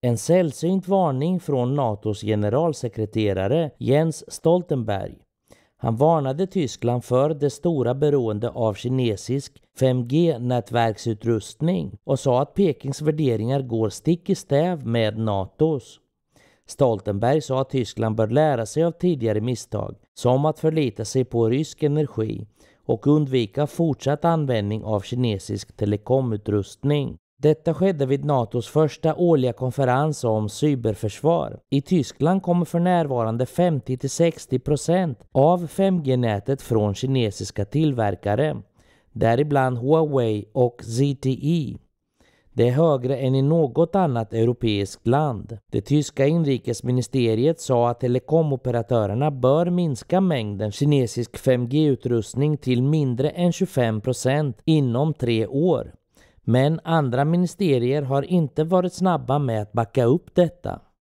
En sällsynt varning från NATOs generalsekreterare Jens Stoltenberg. Han varnade Tyskland för det stora beroende av kinesisk 5G-nätverksutrustning och sa att Pekings värderingar går stick i stäv med NATOs. Stoltenberg sa att Tyskland bör lära sig av tidigare misstag, som att förlita sig på rysk energi och undvika fortsatt användning av kinesisk telekomutrustning. Detta skedde vid NATOs första årliga konferens om cyberförsvar. I Tyskland kommer för närvarande 50-60% av 5G-nätet från kinesiska tillverkare, däribland Huawei och ZTE. Det är högre än i något annat europeiskt land. Det tyska inrikesministeriet sa att telekomoperatörerna bör minska mängden kinesisk 5G-utrustning till mindre än 25% inom tre år. Men andra ministerier har inte varit snabba med att backa upp detta.